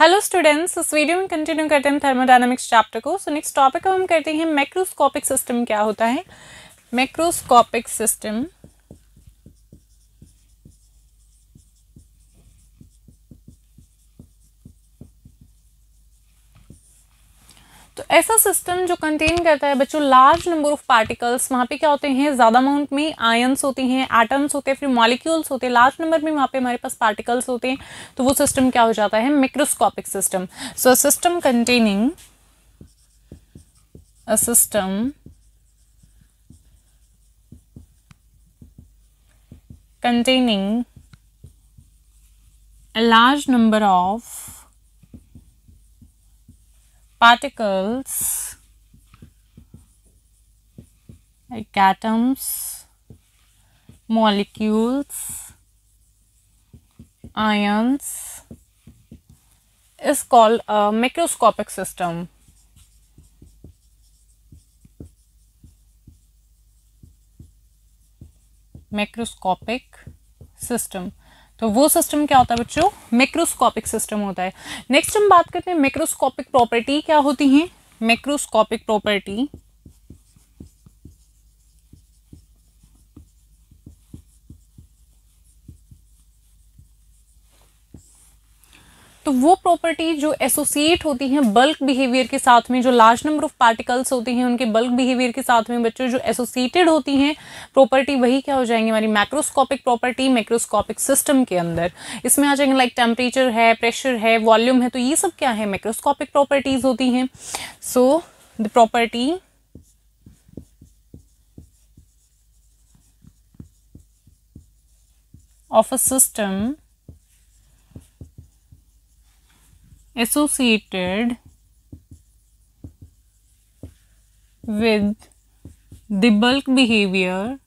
Hello students इस वीडियो में कंटिन्यू करते हैं थर्मोडायनामिक्स चैप्टर को सो नेक्स्ट टॉपिक हम करते हैं मैक्रोस्कोपिक सिस्टम क्या होता है मैक्रोस्कोपिक सिस्टम तो ऐसा सिस्टम जो कंटेन करता है बच्चों लार्ज नंबर ऑफ पार्टिकल्स वहाँ पे क्या होते हैं ज़्यादा अमाउंट में आयन्स होते हैं एटम्स होते हैं फिर मॉलिक्यूल्स होते हैं लार्ज नंबर में वहाँ पे हमारे पास पार्टिकल्स होते हैं तो वो सिस्टम क्या हो जाता है microscopic system so system containing a system containing large number of particles like atoms, molecules, ions is called a microscopic system. Microscopic system. तो वो सिस्टम क्या होता है बच्चों मैक्रोस्कोपिक सिस्टम होता है नेक्स्ट हम बात करते हैं मैक्रोस्कोपिक प्रॉपर्टी क्या होती है मैक्रोस्कोपिक प्रॉपर्टी तो वो प्रॉपर्टी जो एसोसिएट होती हैं बल्क बिहेवियर के साथ में जो लार्ज नंबर ऑफ पार्टिकल्स होती हैं उनके बल्क बिहेवियर के साथ में बच्चों जो एसोसिएटेड होती हैं प्रॉपर्टी वही क्या हो जाएंगी हमारी मैक्रोस्कोपिक प्रॉपर्टी मैक्रोस्कोपिक सिस्टम के अंदर इसमें आ जाएंगे लाइक टेम्परेचर है प्रेशर है वॉल्यूम है तो ये सब क्या है माइक्रोस्कोपिक प्रॉपर्टीज होती हैं so the property of a system associated with the bulk behavior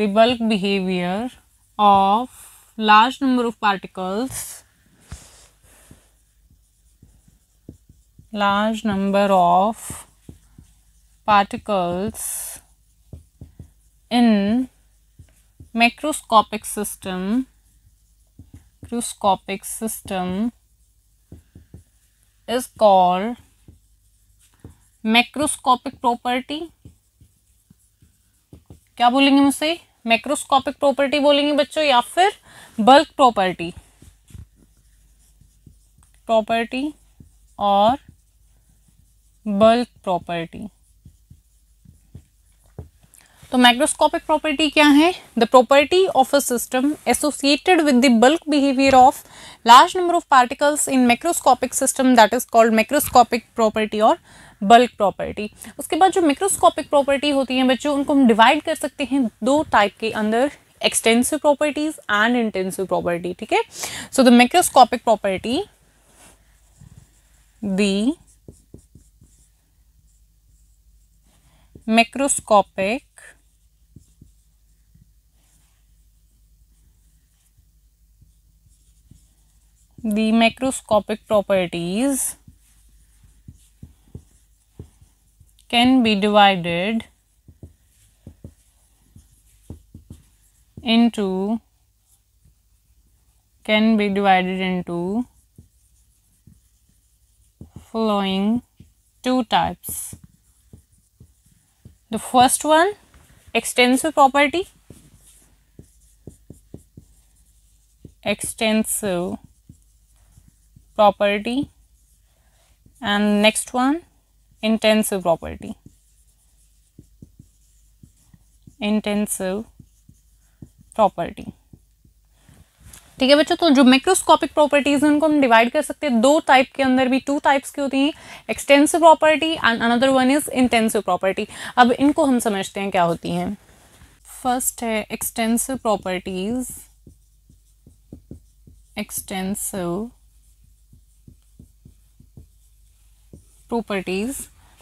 the bulk behavior of large number of particles large number of particles in macroscopic system microscopic system is called macroscopic property क्या बोलेंगे मुझसे macroscopic property बोलेंगे बच्चों या फिर bulk property property और bulk property तो microscopic property क्या है the property of a system associated with the bulk behaviour of large number of particles in microscopic system that is called microscopic property और bulk property उसके बाद जो microscopic property होती है बच्चों उनको हम डिवाइड कर सकते हैं दो टाइप के अंदर extensive properties and intensive property ठीक है so the microscopic property the microscopic the macroscopic properties can be divided into can be divided into following two types the first one extensive property extensive property and next one intensive property intensive property ठीक है बच्चों तो जो microscopic properties हैं उनको हम divide कर सकते हैं दो टाइप के अंदर भी टू टाइप्स की होती हैं extensive property and another one is intensive property अब इनको हम समझते हैं क्या होती हैं फर्स्ट है एक्सटेंसिव प्रॉपर्टीज एक्सटेंसिव प्रॉपर्टीज़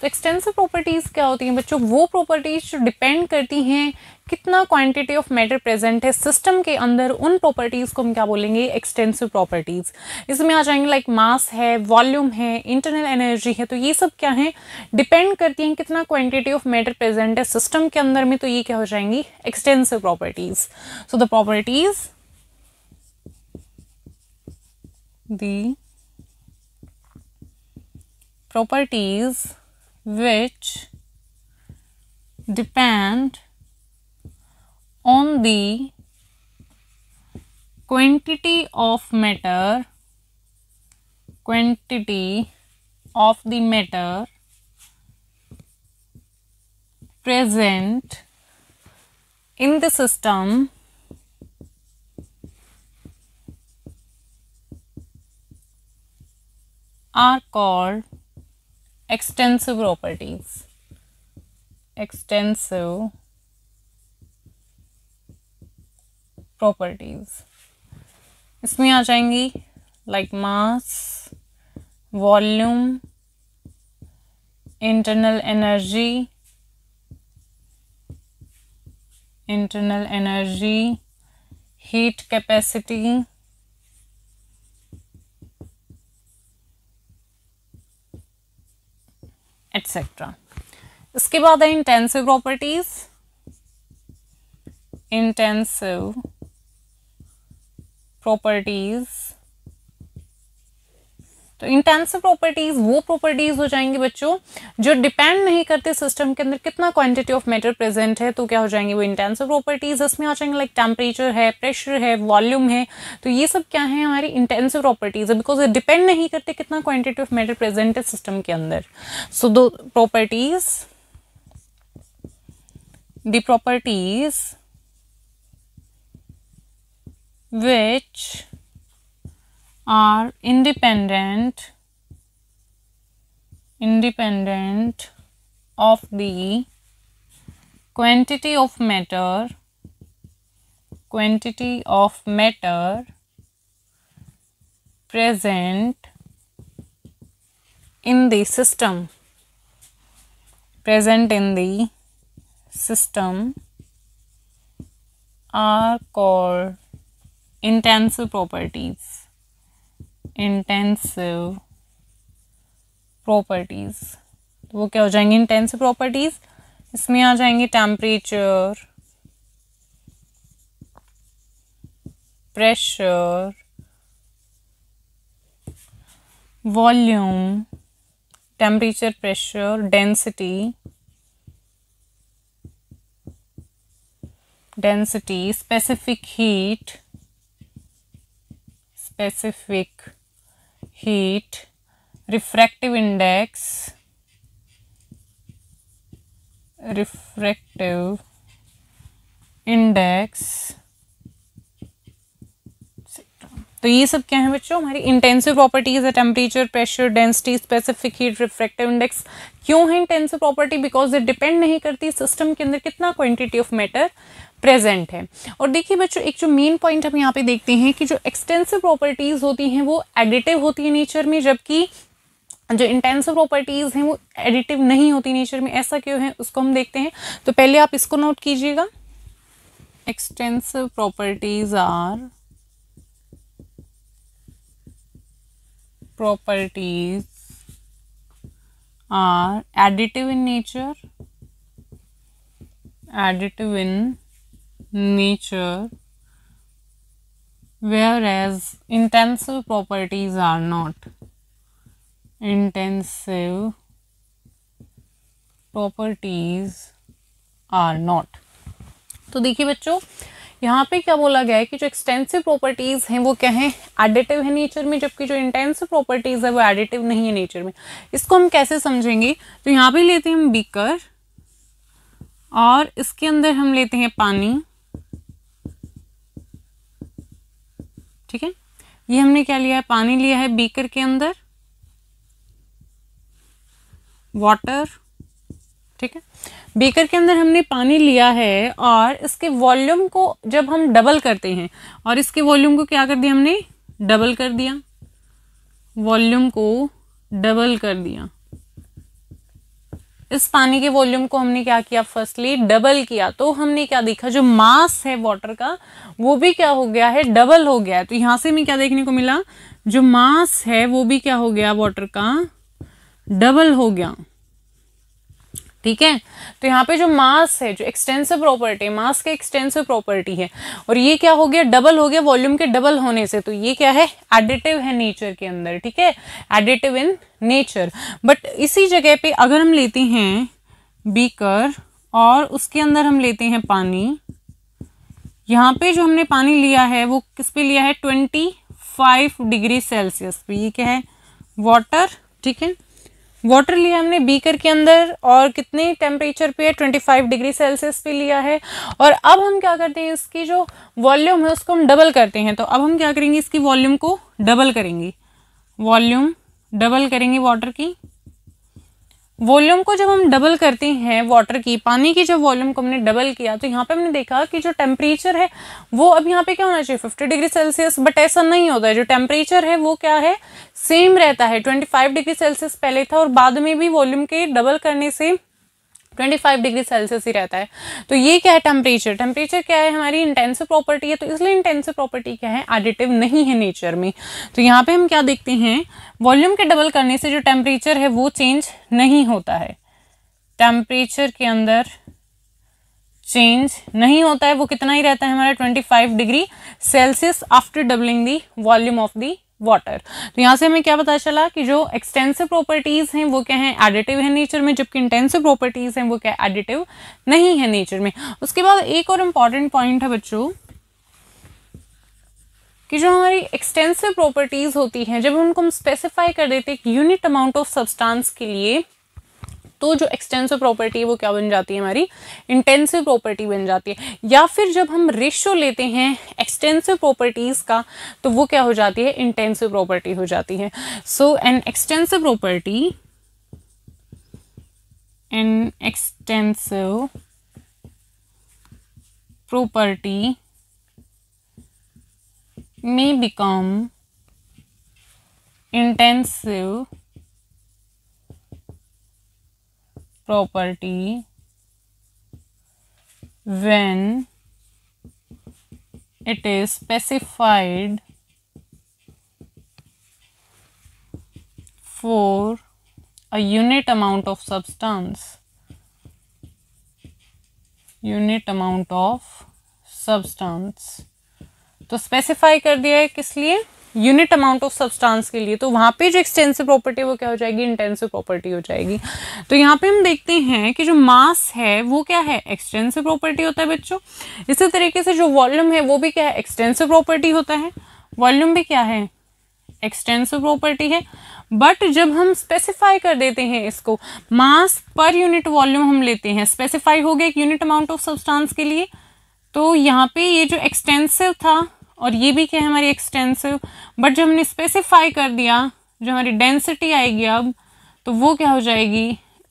तो एक्सटेंसिव प्रॉपर्टीज़ क्या होती हैं बच्चों वो प्रॉपर्टीज़ जो डिपेंड करती हैं कितना क्वांटिटी ऑफ मैटर प्रेजेंट है सिस्टम के अंदर उन प्रॉपर्टीज़ को हम क्या बोलेंगे एक्सटेंसिव प्रॉपर्टीज़ इसमें आ जाएंगे लाइक मास है वॉल्यूम है इंटरनल एनर्जी है तो ये सब क्या है डिपेंड करती हैं कितना क्वांटिटी ऑफ मैटर प्रेजेंट है सिस्टम के अंदर में तो ये क्या हो जाएंगी extensive properties so the properties the properties which depend on the quantity of matter quantity of the matter present in the system are called extensive properties extensive properties इसमें आ जाएंगी like mass volume internal energy internal energy heat capacity etcetera इसके बाद है intensive properties intensive properties तो intensive properties वो properties हो जाएंगी बच्चों जो डिपेंड नहीं करते सिस्टम के अंदर कितना क्वांटिटी ऑफ मैटर प्रेजेंट है तो क्या हो जाएंगे वो इंटेंसिव प्रॉपर्टीज इसमें आ जाएंगे लाइक टेम्परेचर है प्रेशर है वॉल्यूम है तो ये सब क्या है हमारी इंटेंसिव प्रॉपर्टीज है बिकॉज डिपेंड नहीं करते कितना क्वांटिटी ऑफ मैटर प्रेजेंट है सिस्टम के अंदर so the properties the properties which are independent independent of the quantity of matter quantity of matter present in the system present in the system are called intensive properties intensive properties तो वो क्या हो जाएंगी intensive properties इसमें आ जाएंगे temperature pressure volume temperature pressure density density specific heat specific heat, refractive index, refractive index तो ये सब क्या है बच्चों हमारी इंटेंसिव प्रॉपर्टीज है temperature pressure density specific heat refractive index क्यों है इंटेंसिव प्रॉपर्टी बिकॉज ये डिपेंड नहीं करती सिस्टम के अंदर कितना क्वांटिटी ऑफ मैटर प्रेजेंट है और देखिए बच्चों एक जो मेन पॉइंट हम यहाँ पे देखते हैं कि जो एक्सटेंसिव प्रॉपर्टीज़ होती हैं वो एडिटिव होती है नेचर में जबकि जो इंटेंसिव प्रॉपर्टीज़ हैं वो एडिटिव नहीं होती नेचर में ऐसा क्यों है उसको हम देखते हैं तो पहले आप इसको नोट कीजिएगा extensive properties are properties are additive in nature additive in nature whereas intensive properties are not intensive properties are not तो देखिए बच्चों यहाँ पे क्या बोला गया है कि जो एक्सटेंसिव प्रॉपर्टीज़ हैं वो क्या है एडिटिव है नेचर में जबकि जो इंटेंसिव प्रॉपर्टीज़ है वो एडिटिव नहीं है नेचर में इसको हम कैसे समझेंगे तो यहाँ पे लेते हैं हम बीकर और इसके अंदर हम लेते हैं पानी ठीक है ये हमने क्या लिया है पानी लिया है बीकर के अंदर वाटर ठीक है बीकर के अंदर हमने पानी लिया है और इसके वॉल्यूम को जब हम डबल करते हैं और इसके वॉल्यूम को क्या कर दिया हमने डबल कर दिया वॉल्यूम को डबल कर दिया इस पानी के वॉल्यूम को हमने क्या किया फर्स्टली डबल किया तो हमने क्या देखा जो मास है वाटर का वो भी क्या हो गया है डबल हो गया है तो यहां से हमें क्या देखने को मिला जो मास है वो भी क्या हो गया वाटर का डबल हो गया ठीक है तो यहाँ पे जो मास है जो एक्सटेंसिव प्रॉपर्टी है मास का एक्सटेंसिव प्रॉपर्टी है और ये क्या हो गया डबल हो गया वॉल्यूम के डबल होने से तो ये क्या है एडिटिव है नेचर के अंदर ठीक है एडिटिव इन नेचर बट इसी जगह पे अगर हम लेते हैं बीकर और उसके अंदर हम लेते हैं पानी यहाँ पे जो हमने पानी लिया है वो किस पे लिया है ट्वेंटी फाइव डिग्री सेल्सियस पे ये क्या है वॉटर ठीक है वाटर लिया हमने बीकर के अंदर और कितने टेम्परेचर पे है 25 डिग्री सेल्सियस पे लिया है और अब हम क्या करते हैं इसकी जो वॉल्यूम है उसको हम डबल करते हैं तो अब हम क्या करेंगे इसकी वॉल्यूम को डबल करेंगे वॉल्यूम डबल करेंगे वाटर की वॉल्यूम को जब हम डबल करते हैं वाटर की पानी की जब वॉल्यूम को हमने डबल किया तो यहाँ पे हमने देखा कि जो टेम्परेचर है वो अब यहाँ पे क्या होना चाहिए 50 डिग्री सेल्सियस बट ऐसा नहीं होता है जो टेम्परेचर है वो क्या है सेम रहता है 25 डिग्री सेल्सियस पहले था और बाद में भी वॉल्यूम के डबल करने से ट्वेंटी फाइव डिग्री सेल्सियस ही रहता है तो ये क्या है टेम्परेचर टेम्परेचर क्या है हमारी इंटेंसिव प्रॉपर्टी है तो इसलिए इंटेंसिव प्रॉपर्टी क्या है एडिटिव नहीं है नेचर में तो यहाँ पे हम क्या देखते हैं वॉल्यूम के डबल करने से जो टेम्परेचर है वो चेंज नहीं होता है टेम्परेचर के अंदर चेंज नहीं होता है वो कितना ही रहता है हमारा 25 degree Celsius after doubling the volume of the water तो यहाँ से हमें क्या पता चला कि जो एक्सटेंसिव प्रॉपर्टीज़ हैं वो क्या हैं एडिटिव है नेचर में जबकि इंटेंसिव प्रॉपर्टीज़ हैं वो क्या एडिटिव नहीं है नेचर में उसके बाद एक और इम्पॉर्टेंट पॉइंट है बच्चों कि जो हमारी एक्सटेंसिव प्रॉपर्टीज़ होती हैं जब उनको हम स्पेसिफाई कर देते एक यूनिट अमाउंट ऑफ सब्सटेंस के लिए तो जो एक्सटेंसिव प्रॉपर्टी है वो क्या बन जाती है हमारी इंटेंसिव प्रॉपर्टी बन जाती है या फिर जब हम रेशो लेते हैं एक्सटेंसिव प्रॉपर्टीज़ का तो वो क्या हो जाती है इंटेंसिव प्रॉपर्टी हो जाती है so an extensive property an extensive property may become intensive property when it is specified for a unit amount of substance unit amount of substance तो स्पेसिफाई कर दिया है किस लिए यूनिट अमाउंट ऑफ सब्सटेंस के लिए तो वहाँ पे जो एक्सटेंसिव प्रॉपर्टी वो क्या हो जाएगी इंटेंसिव प्रॉपर्टी हो जाएगी तो यहाँ पे हम देखते हैं कि जो मास है वो क्या है एक्सटेंसिव प्रॉपर्टी होता है बच्चों इसी तरीके से जो वॉल्यूम है वो भी क्या है एक्सटेंसिव प्रॉपर्टी होता है वॉल्यूम भी क्या है एक्सटेंसिव प्रॉपर्टी है बट जब हम स्पेसिफाई कर देते हैं इसको मास पर यूनिट वॉल्यूम हम लेते हैं स्पेसिफाई हो गया एक यूनिट अमाउंट ऑफ सब्सटेंस के लिए तो यहाँ पे ये जो एक्सटेंसिव था और ये भी क्या है हमारी एक्सटेंसिव बट जो हमने स्पेसिफाई कर दिया जो हमारी डेंसिटी आएगी अब तो वो क्या हो जाएगी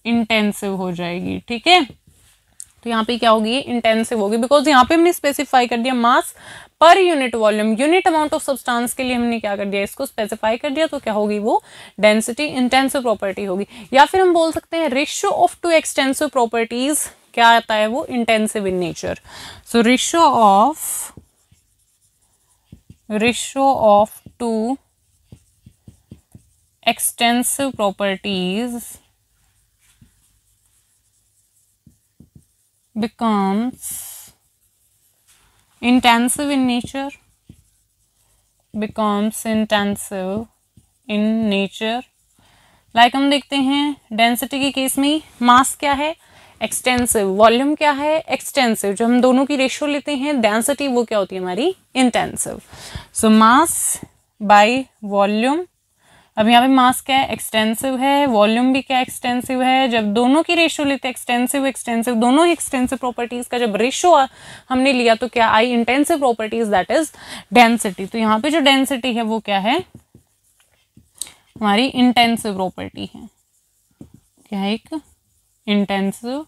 इंटेंसिव हो जाएगी ठीक है तो यहाँ पे क्या होगी इंटेंसिव होगी बिकॉज यहाँ पे हमने स्पेसिफाई कर दिया mass per unit volume unit amount of substance के लिए हमने क्या कर दिया इसको स्पेसिफाई कर दिया तो क्या होगी वो डेंसिटी इंटेंसिव प्रॉपर्टी होगी या फिर हम बोल सकते हैं ratio of two extensive properties क्या आता है वो intensive in nature so ratio of ratio of two extensive properties becomes intensive in nature becomes intensive in nature like हम देखते हैं डेंसिटी के केस में मास क्या है एक्सटेंसिव वॉल्यूम क्या है एक्सटेंसिव जो हम दोनों की रेशियो लेते हैं डेंसिटी वो क्या होती है हमारी intensive so mass by volume अब यहाँ पे मास क्या है एक्सटेंसिव है वॉल्यूम भी क्या एक्सटेंसिव है जब दोनों की रेशियो लेते हैं एक्सटेंसिव एक्सटेंसिव दोनों ही एक्सटेंसिव प्रॉपर्टीज का जब रेशियो हमने लिया तो क्या आई intensive properties that is density तो यहाँ पे जो डेंसिटी है वो क्या है हमारी इंटेंसिव प्रॉपर्टी है क्या है एक intensive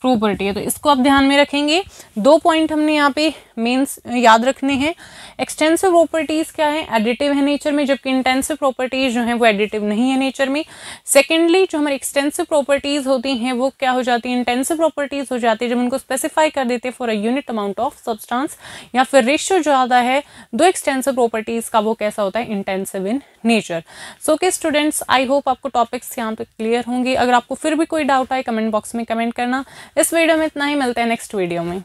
प्रॉपर्टी है तो इसको आप ध्यान में रखेंगे दो पॉइंट हमने यहाँ पे मेंस याद रखने हैं एक्सटेंसिव प्रॉपर्टीज़ क्या है एडिटिव है नेचर में जबकि इंटेंसिव प्रॉपर्टीज़ जो हैं वो एडिटिव नहीं है नेचर में सेकेंडली जो हमारी एक्सटेंसिव प्रॉपर्टीज़ होती हैं वो क्या हो जाती है इंटेंसिव प्रॉपर्टीज़ हो जाती है जब उनको स्पेसिफाई कर देते हैं for a unit amount of substance या फिर रेशियो जो आता है दो एक्सटेंसिव प्रॉपर्टीज़ का वो कैसा होता है इंटेंसिव इन नेचर सो के स्टूडेंट्स आई होप आपको टॉपिक्स यहाँ पे क्लियर होंगे अगर आपको फिर भी कोई डाउट आए कमेंट बॉक्स में कमेंट करना इस वीडियो में इतना ही मिलते हैं नेक्स्ट वीडियो में